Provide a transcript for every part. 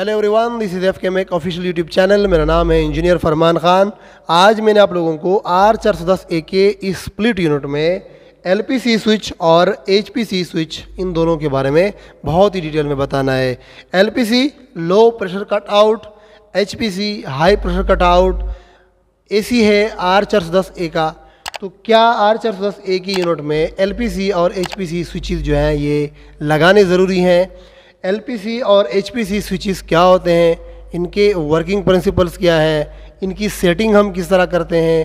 hello everyone this is F K mech official YouTube channel मेरा नाम है engineer फरमान ख़ान आज मैंने आप लोगों को आर चार सौ दस ए के स्प्लिट यूनिट में एल पी सी स्विच और एच पी सी स्विच इन दोनों के बारे में बहुत ही डिटेल में बताना है L P C low pressure cut out H P C high pressure cut out A C है आर चार सौ दस ए का तो क्या आर चार सौ दस ए की यूनिट में एल पी सी और एच पी सी स्विचेज़ जो हैं ये लगाने ज़रूरी हैं एल और एच पी स्विचेस क्या होते हैं इनके वर्किंग प्रिंसिपल्स क्या हैं इनकी सेटिंग हम किस तरह करते हैं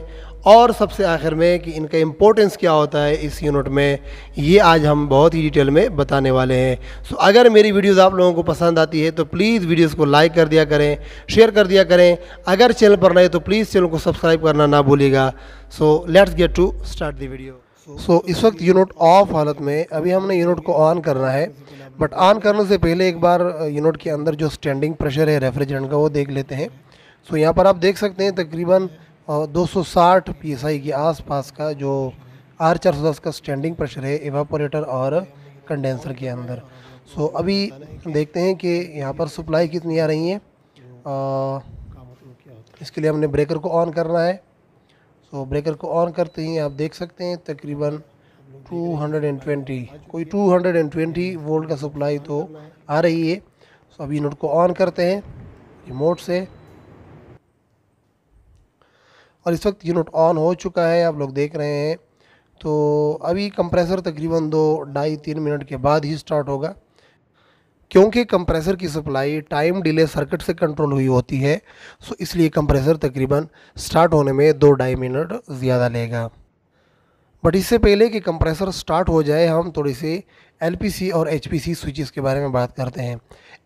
और सबसे आखिर में कि इनका इम्पोर्टेंस क्या होता है इस यूनिट में ये आज हम बहुत ही डिटेल में बताने वाले हैं सो अगर मेरी वीडियोस आप लोगों को पसंद आती है तो प्लीज़ वीडियोस को लाइक कर दिया करें शेयर कर दिया करें अगर चैनल पर नए तो प्लीज़ चैनल को सब्सक्राइब करना ना भूलिएगा so let's get to start the video so so, इस वक्त यूनिट ऑफ हालत में अभी हमने यूनिट को ऑन करना है बट ऑन करने से पहले एक बार यूनिट के अंदर जो स्टैंडिंग प्रेशर है रेफ्रिजरेंट का वो देख लेते हैं सो so, यहाँ पर आप देख सकते हैं तकरीबन 260 आई के आसपास का जो आर चार का स्टैंडिंग प्रेशर है एवापोरेटर और कंडेंसर के अंदर सो so, अभी देखते हैं कि यहाँ पर सप्लाई कितनी आ रही है आ, इसके लिए हमने ब्रेकर को ऑन करना है सो so, ब्रेकर को ऑन करते ही आप देख सकते हैं तकरीबन 220 कोई 220 वोल्ट का सप्लाई तो आ रही है सो so, अभी नोट को ऑन करते हैं रिमोट से और इस वक्त यूनिट ऑन हो चुका है आप लोग देख रहे हैं तो अभी कंप्रेसर तकरीबन दो ढाई तीन मिनट के बाद ही स्टार्ट होगा क्योंकि कंप्रेसर की सप्लाई टाइम डिले सर्किट से कंट्रोल हुई होती है सो इसलिए कंप्रेसर तकरीबन स्टार्ट होने में दो ढाई मिनट ज़्यादा लेगा बट इससे पहले कि कंप्रेसर स्टार्ट हो जाए हम थोड़ी सी एल और एच पी स्विचेस के बारे में बात करते हैं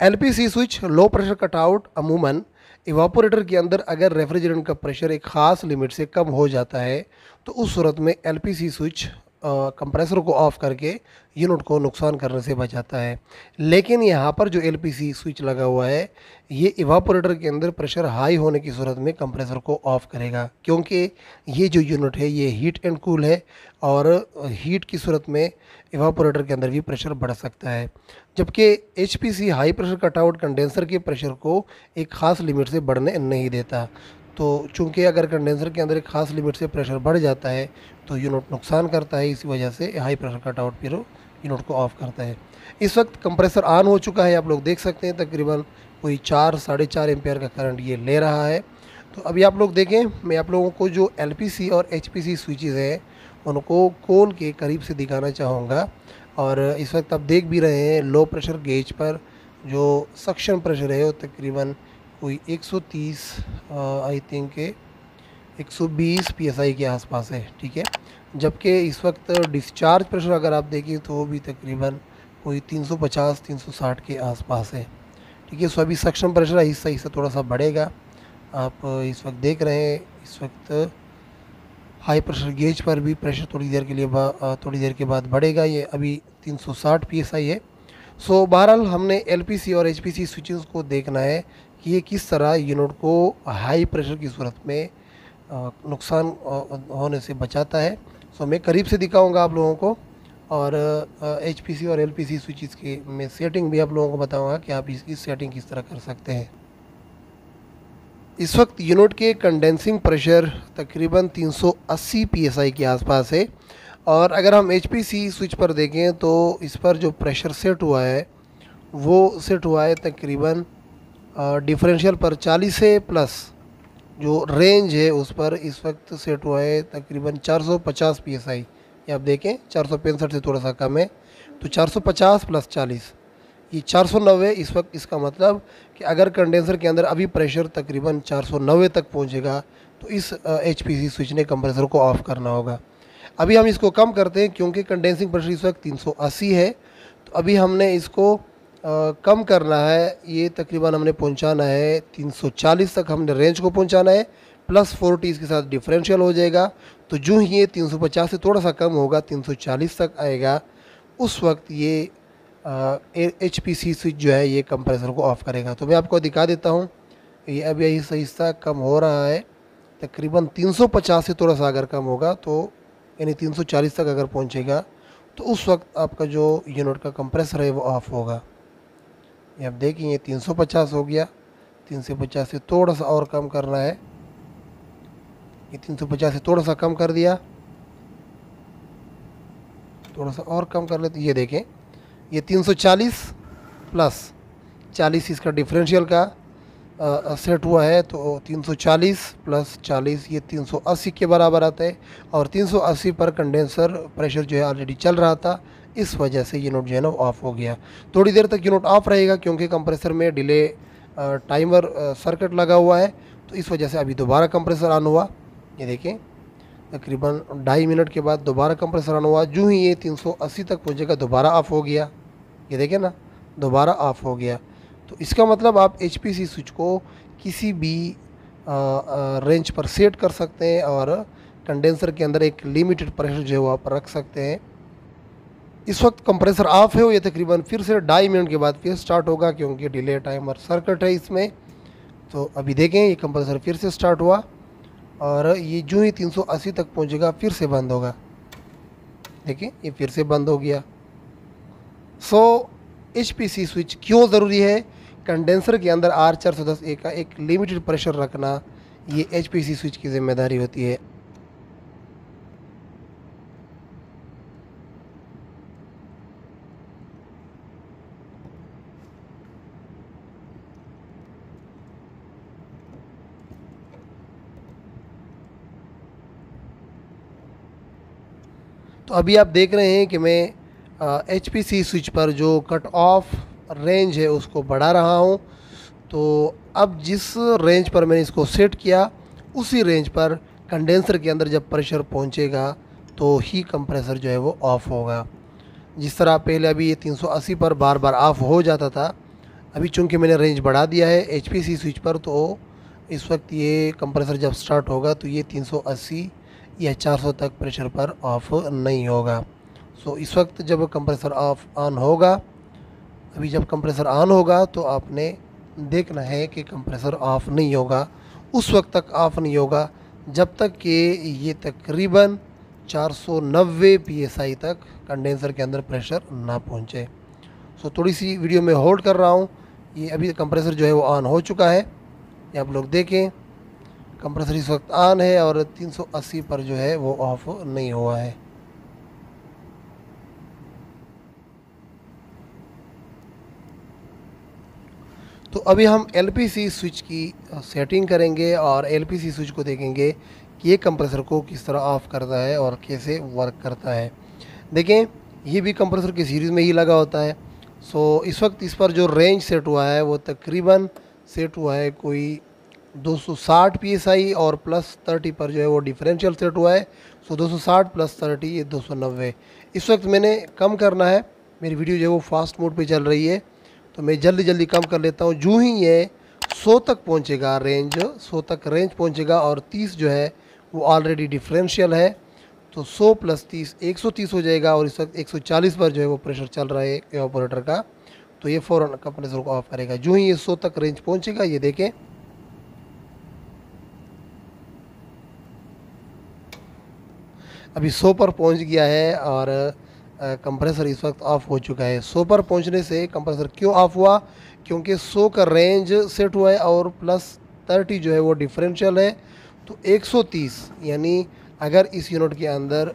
L switch low pressure cutout अमूमन इवापोरेटर के अंदर अगर रेफ्रिजरेंट का प्रेशर एक ख़ास लिमिट से कम हो जाता है तो उस सूरत में एल स्विच कंप्रेसर को ऑफ़ करके यूनिट को नुकसान करने से बचाता है लेकिन यहाँ पर जो एलपीसी स्विच लगा हुआ है ये इवापोरेटर के अंदर प्रेशर हाई होने की सूरत में कंप्रेसर को ऑफ़ करेगा क्योंकि ये जो यूनिट है ये हीट एंड कूल है और हीट की सूरत में इवापोरेटर के अंदर भी प्रेशर बढ़ सकता है जबकि H high pressure cutout condenser के प्रेशर को एक ख़ास लिमिट से बढ़ने नहीं देता तो चूँकि अगर कंडेंसर के अंदर एक ख़ास लिमिट से प्रेशर बढ़ जाता है तो यूनिट नुकसान करता है इसी वजह से हाई प्रेशर कट आउट पीरो यूनिट को ऑफ़ करता है इस वक्त कंप्रेसर ऑन हो चुका है आप लोग देख सकते हैं तकरीबन कोई चार साढ़े चार एम्पेयर का करंट ये ले रहा है तो अभी आप लोग देखें मैं आप लोगों को जो एल और एच पी स्विचेज़ हैं उनको कोल के करीब से दिखाना चाहूँगा और इस वक्त आप देख भी रहे हैं लो प्रेशर गेज पर जो सक्शन प्रेशर है वो तकरीबन कोई 130 आई थिंक पी 120 पीएसआई के आसपास है ठीक है जबकि इस वक्त डिस्चार्ज प्रेशर अगर आप देखें तो वो भी तकरीबन कोई 350 360 के आसपास है ठीक है सो अभी सक्शन प्रेशर हिस्सा हिस्सा थोड़ा सा बढ़ेगा आप इस वक्त देख रहे हैं इस वक्त हाई प्रेशर गेज पर भी प्रेशर थोड़ी देर के लिए थोड़ी देर के बाद बढ़ेगा ये अभी 360 आई है सो so, बहरहाल हमने एलपीसी और एचपीसी स्विचेस को देखना है कि ये किस तरह यूनिट को हाई प्रेशर की सूरत में नुकसान होने से बचाता है सो मैं करीब से दिखाऊंगा आप लोगों को और एच पी सी और एल पी सी स्विचेस की मैं सेटिंग भी आप लोगों को बताऊंगा कि आप इसकी सेटिंग किस तरह कर सकते हैं इस वक्त यूनिट के कंडेंसिंग प्रेशर तकरीबन 380 सौ के आसपास है और अगर हम एच पी सी स्विच पर देखें तो इस पर जो प्रेशर सेट हुआ है वो सेट हुआ है तकरीबन डिफरेंशियल पर चालीस है प्लस जो रेंज है उस पर इस वक्त सेट हुआ है तकरीबन 450 पीएसआई ये आप देखें चार से थोड़ा सा कम है तो 450 प्लस 40 ये 490 इस वक्त इसका मतलब कि अगर कंडेंसर के अंदर अभी प्रेशर तकरीबन 490 तक पहुंचेगा तो इस एच स्विच ने कंप्रेसर को ऑफ़ करना होगा अभी हम इसको कम करते हैं क्योंकि कंडेंसिंग प्रेशर इस वक्त 380 है तो अभी हमने इसको कम करना है ये तकरीबन हमने पहुंचाना है 340 तक हमने रेंज को पहुंचाना है प्लस 40 इसके साथ डिफरेंशियल हो जाएगा तो जो ही ये 350 से थोड़ा सा कम होगा 340 तक आएगा उस वक्त ये एच पी सी स्विच जो है ये कंप्रेसर को ऑफ़ करेगा तो मैं आपको दिखा देता हूँ ये अब यही सही हिस्सा कम हो रहा है तकरीबन 350 से थोड़ा सा अगर कम होगा तो यानी 340 तक अगर पहुँचेगा तो उस वक्त आपका जो यूनिट का कंप्रेसर है वो ऑफ़ होगा ये आप देखिए ये तीन सौ पचास हो गया तीन सौ पचास से थोड़ा सा और कम करना है ये तीन सौ पचास से थोड़ा सा कम कर दिया थोड़ा सा और कम कर लेते ये देखें ये तीन सौ चालीस प्लस चालीस इसका डिफरेंशियल का आ, सेट हुआ है तो 340 प्लस 40 ये 380 के बराबर आता है और 380 पर कंडेंसर प्रेशर जो है ऑलरेडी चल रहा था इस वजह से यूनिट जो है ना ऑफ़ हो गया थोड़ी देर तक यूनिट ऑफ़ रहेगा क्योंकि कंप्रेसर में डिले टाइमर सर्किट लगा हुआ है तो इस वजह से अभी दोबारा कंप्रेसर ऑन हुआ ये देखें तकरीबन ढाई मिनट के बाद दोबारा कंप्रेसर ऑन हुआ जो ही ये 380 तक पहुँचेगा दोबारा ऑफ़ हो गया ये देखें ना दोबारा ऑफ़ हो गया तो इसका मतलब आप एच स्विच को किसी भी आ, आ, रेंज पर सेट कर सकते हैं और कंडेंसर के अंदर एक लिमिटेड प्रेशर जो है वो आप रख सकते हैं इस वक्त कंप्रेसर ऑफ है वो ये तकरीबन फिर से ढाई मिनट के बाद फिर स्टार्ट होगा क्योंकि डिले टाइम और सर्कट है इसमें तो अभी देखें ये कंप्रेसर फिर से स्टार्ट हुआ और ये जो ही 380 तक पहुंचेगा फिर से बंद होगा देखें ये फिर से बंद हो गया सो एच स्विच क्यों ज़रूरी है कंडेंसर के अंदर आर चार सौ दस ए का एक लिमिटेड प्रेशर रखना ये एच स्विच की ज़िम्मेदारी होती है तो अभी आप देख रहे हैं कि मैं एच पी सी स्विच पर जो कट ऑफ रेंज है उसको बढ़ा रहा हूँ तो अब जिस रेंज पर मैंने इसको सेट किया उसी रेंज पर कंडेंसर के अंदर जब प्रेशर पहुँचेगा तो ही कंप्रेसर जो है वो ऑफ़ होगा जिस तरह पहले अभी ये 380 पर बार बार ऑफ़ हो जाता था अभी चूंकि मैंने रेंज बढ़ा दिया है एच स्विच पर तो इस वक्त ये कंप्रेसर जब स्टार्ट होगा तो ये तीन यह 400 तक प्रेशर पर ऑफ़ नहीं होगा सो इस वक्त जब कंप्रेसर ऑफ ऑन होगा अभी जब कंप्रेसर ऑन होगा तो आपने देखना है कि कंप्रेसर ऑफ़ नहीं होगा उस वक्त तक ऑफ़ नहीं होगा जब तक कि ये तकरीबन 490 psi तक कंडेंसर के अंदर प्रेशर ना पहुंचे सो so, थोड़ी सी वीडियो में होल्ड कर रहा हूँ ये अभी कंप्रेसर जो है वो ऑन हो चुका है ये आप लोग देखें कंप्रेसर इस वक्त ऑन है और 380 पर जो है वो ऑफ नहीं हुआ है तो अभी हम एलपीसी स्विच की सेटिंग करेंगे और एलपीसी स्विच को देखेंगे कि ये कंप्रेसर को किस तरह ऑफ़ करता है और कैसे वर्क करता है देखें ये भी कंप्रेसर की सीरीज़ में ही लगा होता है सो इस वक्त इस पर जो रेंज सेट हुआ है वो तकरीबन सेट हुआ है कोई 260 psi और प्लस 30 पर जो है वो डिफरेंशियल सेट हुआ है सो 260 प्लस 30 ये 290 इस वक्त मैंने कम करना है मेरी वीडियो जो है वो फास्ट मोड पे चल रही है तो मैं जल्दी जल्दी कम कर लेता हूँ जो ही ये सौ तक पहुँचेगा रेंज सौ तक रेंज पहुँचेगा और तीस जो है वो ऑलरेडी डिफरेंशियल है तो सौ प्लस तीस एक सौ तीस हो जाएगा और इस वक्त एक सौ चालीस पर जो है वो प्रेशर चल रहा है ऑपरेटर का तो ये फ़ौर कंप्रेसर को ऑफ करेगा जो ही ये सौ तक रेंज पहुँचेगा ये देखें अभी सो पर पहुंच गया है और कंप्रेसर इस वक्त ऑफ़ हो चुका है सो पर पहुंचने से कंप्रेसर क्यों ऑफ़ हुआ क्योंकि सो का रेंज सेट हुआ है और प्लस थर्टी जो है वो डिफरेंशियल है तो 130 यानी अगर इस यूनिट के अंदर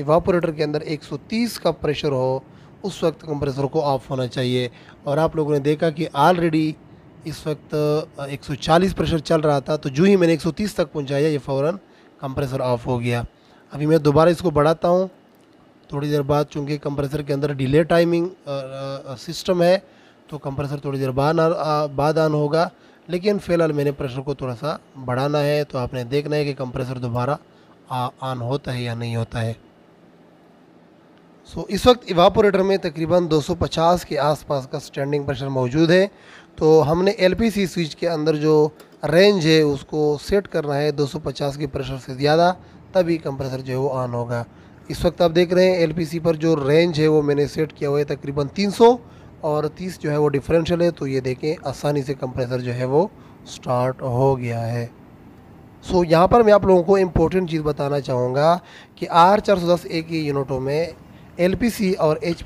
इवापोरेटर के अंदर 130 का प्रेशर हो उस वक्त कंप्रेसर को ऑफ होना चाहिए और आप लोगों ने देखा कि ऑलरेडी इस वक्त 140 प्रेशर चल रहा था तो जो ही मैंने 130 तक पहुंचाया ये फ़ौरन कंप्रेसर ऑफ हो गया अभी मैं दोबारा इसको बढ़ाता हूँ थोड़ी देर बाद चूँकि कंप्रेसर के अंदर डिले टाइमिंग सिस्टम है तो कंप्रेसर थोड़ी देर बाद बाद ऑन होगा लेकिन फ़िलहाल मैंने प्रेशर को थोड़ा सा बढ़ाना है तो आपने देखना है कि कंप्रेसर दोबारा ऑन होता है या नहीं होता है सो इस वक्त इवापोरेटर में तकरीबन 250 के आसपास का स्टैंडिंग प्रेशर मौजूद है तो हमने एलपीसी स्विच के अंदर जो रेंज है उसको सेट करना है 250 के प्रेशर से ज़्यादा तभी कंप्रेसर जो है वो ऑन होगा इस वक्त आप देख रहे हैं एलपीसी पर जो रेंज है वो मैंने सेट किया हुआ है तकरीबन 300 और 30 जो है वो डिफरेंशियल है तो ये देखें आसानी से कंप्रेसर जो है वो स्टार्ट हो गया है सो so, यहाँ पर मैं आप लोगों को इम्पोर्टेंट चीज़ बताना चाहूँगा कि आर चार सौ दस ए के यूनिटों में एल और एच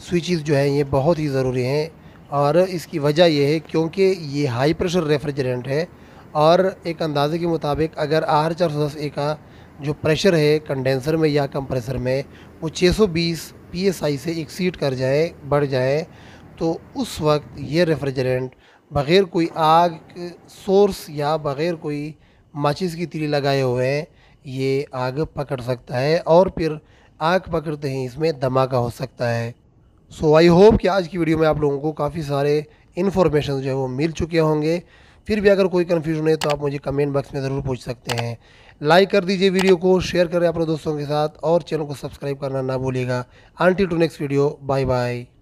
स्विचेस जो है ये बहुत ही ज़रूरी हैं और इसकी वजह ये है क्योंकि ये हाई प्रेशर रेफ्रिजरेंट है और एक अंदाज़े के मुताबिक अगर आर चार सौ दस ए का जो प्रेशर है कंडेंसर में या कंप्रेसर में वो 620 पीएसआई से एक्सीड कर जाए बढ़ जाए तो उस वक्त ये रेफ्रिजरेंट बग़ैर कोई आग सोर्स या बग़ैर कोई माचिस की तीली लगाए हुए हैं ये आग पकड़ सकता है और फिर आग पकड़ते ही इसमें धमाका हो सकता है सो आई होप कि आज की वीडियो में आप लोगों को काफ़ी सारे इन्फॉर्मेशन जो है वो मिल चुके होंगे फिर भी अगर कोई कन्फ्यूजन है तो आप मुझे कमेंट बॉक्स में ज़रूर पूछ सकते हैं लाइक कर दीजिए वीडियो को शेयर करें अपने दोस्तों के साथ और चैनल को सब्सक्राइब करना ना भूलिएगा until to next video bye bye